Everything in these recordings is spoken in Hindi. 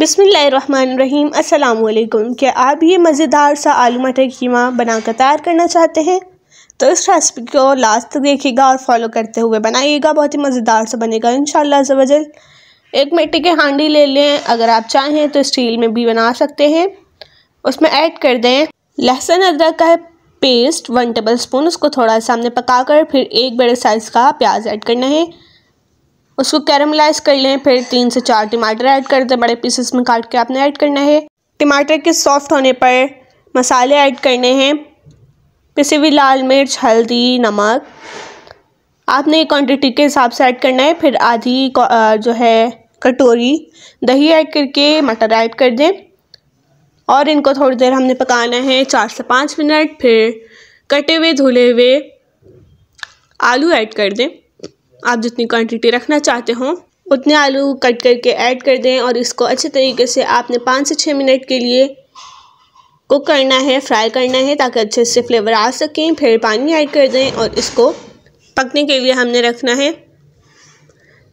बिसमीम् अल्लाम क्या आप ये मज़ेदार सा आलू मटर कीमा बनाकर तैयार करना चाहते हैं तो इस रेसिपी को लास्ट तक देखिएगा और फॉलो करते हुए बनाइएगा बहुत ही मज़ेदार सा बनेगा इन शजल एक मिट्टी के हांडी ले लें अगर आप चाहें तो स्टील में भी बना सकते हैं उसमें ऐड कर दें लहसुन अदरक का पेस्ट वन टेबल स्पून उसको थोड़ा सा हमने कर फिर एक बड़े साइज़ का प्याज ऐड करना है उसको कैरमलाइज कर लें फिर तीन से चार टमाटर ऐड कर दें बड़े पीसेस में काट के आपने ऐड करना है टमाटर के सॉफ्ट होने पर मसाले ऐड करने हैं पिसी हुई लाल मिर्च हल्दी नमक आपने क्वांटिटी के हिसाब से ऐड करना है फिर आधी जो है कटोरी दही ऐड करके मटर ऐड कर दें और इनको थोड़ी देर हमने पकाना है चार से पाँच मिनट फिर कटे हुए धुले हुए आलू ऐड कर दें आप जितनी क्वांटिटी रखना चाहते हो उतने आलू कट करके ऐड कर दें और इसको अच्छे तरीके से आपने पाँच से छः मिनट के लिए कुक करना है फ्राई करना है ताकि अच्छे से फ्लेवर आ सकें फिर पानी ऐड कर दें और इसको पकने के लिए हमने रखना है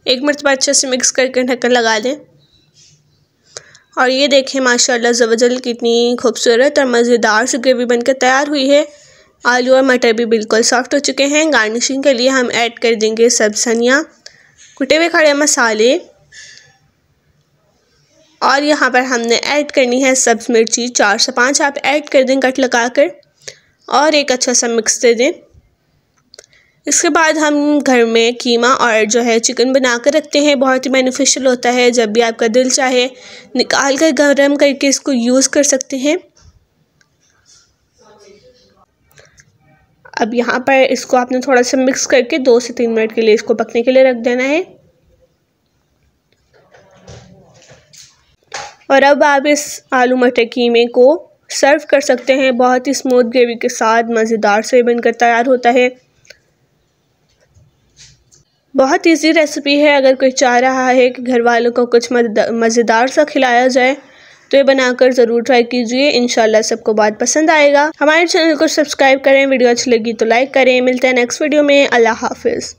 एक मरतबा अच्छे से मिक्स करके ढक्कन लगा दें और ये देखें माशाल्लाह जवजल कितनी खूबसूरत और मज़ेदार सी ग्रेवी बनकर तैयार हुई है आलू और मटर भी बिल्कुल सॉफ्ट हो चुके हैं गार्निशिंग के लिए हम ऐड कर देंगे सब्जियाँ कुटे हुए खड़े मसाले और यहाँ पर हमने ऐड करनी है सब्ज़ मिर्ची चार से पाँच आप ऐड कर दें कट लगा कर और एक अच्छा सा मिक्स दे दें इसके बाद हम घर में कीमा और जो है चिकन बना कर रखते हैं बहुत ही बेनिफिशियल होता है जब भी आपका दिल चाहे निकाल कर गर्म करके इसको यूज़ कर सकते हैं अब यहाँ पर इसको आपने थोड़ा सा मिक्स करके दो से तीन मिनट के लिए इसको पकने के लिए रख देना है और अब आप इस आलू मटर कीमे को सर्व कर सकते हैं बहुत ही स्मूथ ग्रेवी के साथ मज़ेदार से बनकर तैयार होता है बहुत इजी रेसिपी है अगर कोई चाह रहा है कि घर वालों को कुछ मज़ेदार सा खिलाया जाए तो ये बनाकर ज़रूर ट्राई कीजिए इनशाला सबको बहुत पसंद आएगा हमारे चैनल को सब्सक्राइब करें वीडियो अच्छी लगी तो लाइक करें मिलते हैं नेक्स्ट वीडियो में अल्लाह हाफिज़